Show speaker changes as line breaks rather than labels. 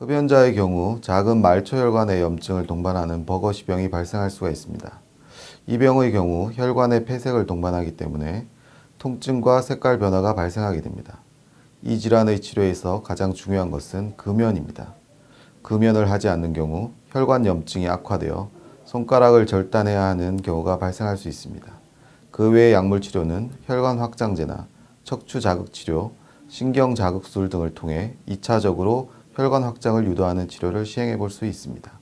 흡연자의 경우 작은 말초혈관의 염증을 동반하는 버거시 병이 발생할 수가 있습니다. 이 병의 경우 혈관의 폐색을 동반하기 때문에 통증과 색깔 변화가 발생하게 됩니다. 이 질환의 치료에서 가장 중요한 것은 금연입니다. 금연을 하지 않는 경우 혈관 염증이 악화되어 손가락을 절단해야 하는 경우가 발생할 수 있습니다. 그 외의 약물 치료는 혈관 확장제나 척추 자극 치료, 신경 자극술 등을 통해 2차적으로 혈관 확장을 유도하는 치료를 시행해 볼 수 있습니다.